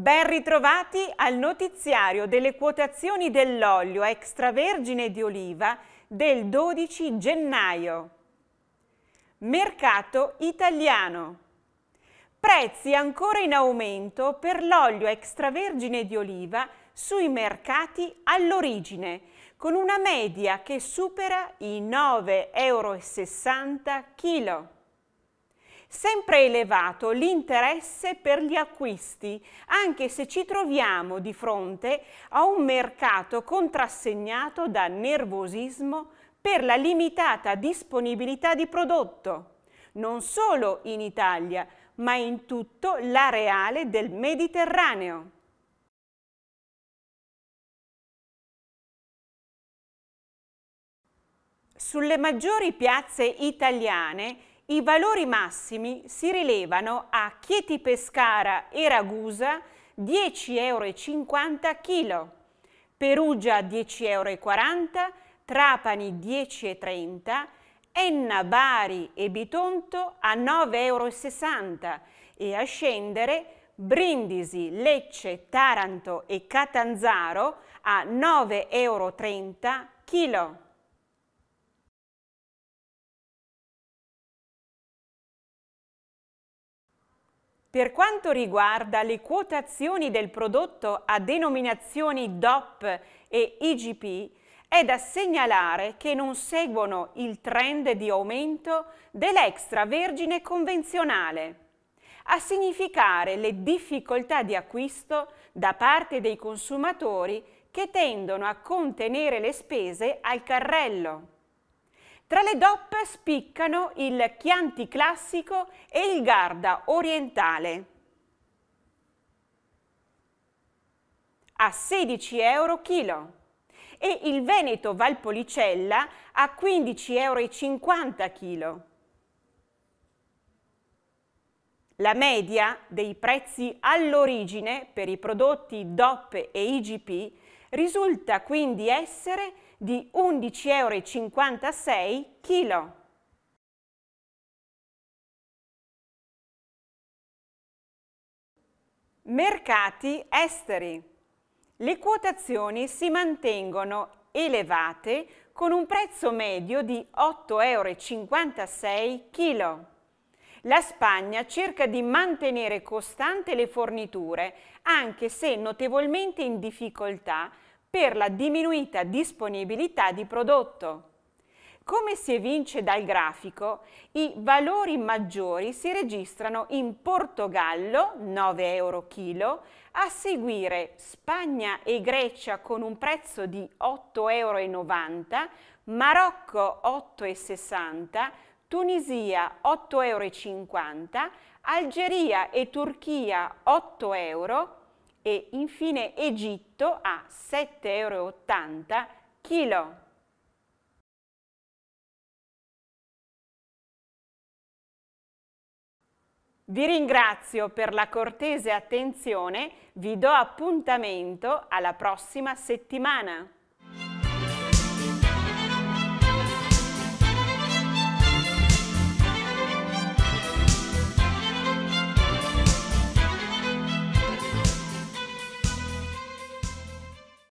Ben ritrovati al notiziario delle quotazioni dell'olio extravergine di oliva del 12 gennaio. Mercato italiano. Prezzi ancora in aumento per l'olio extravergine di oliva sui mercati all'origine, con una media che supera i 9,60 euro kg. Sempre elevato l'interesse per gli acquisti, anche se ci troviamo di fronte a un mercato contrassegnato da nervosismo per la limitata disponibilità di prodotto, non solo in Italia, ma in tutto l'areale del Mediterraneo. Sulle maggiori piazze italiane i valori massimi si rilevano a Chieti Pescara e Ragusa 10,50 euro chilo, Perugia 10,40 euro, Trapani 10,30 Enna, Bari e Bitonto a 9,60 euro e a scendere Brindisi, Lecce, Taranto e Catanzaro a 9,30 euro chilo. Per quanto riguarda le quotazioni del prodotto a denominazioni DOP e IGP, è da segnalare che non seguono il trend di aumento dell'extravergine convenzionale, a significare le difficoltà di acquisto da parte dei consumatori che tendono a contenere le spese al carrello. Tra le DOP spiccano il Chianti classico e il Garda orientale. A 16 euro chilo e il Veneto Valpolicella a 15,50 euro chilo. La media dei prezzi all'origine per i prodotti DOP e IGP risulta quindi essere di 11,56 euro chilo. Mercati esteri. Le quotazioni si mantengono elevate con un prezzo medio di 8,56 euro chilo. La Spagna cerca di mantenere costante le forniture, anche se notevolmente in difficoltà per la diminuita disponibilità di prodotto. Come si evince dal grafico, i valori maggiori si registrano in Portogallo, 9 euro chilo, a seguire Spagna e Grecia con un prezzo di 8,90 euro, Marocco 8,60, euro, Tunisia 8,50 euro, Algeria e Turchia 8 euro, e infine Egitto a 7,80 euro chilo. Vi ringrazio per la cortese attenzione, vi do appuntamento alla prossima settimana.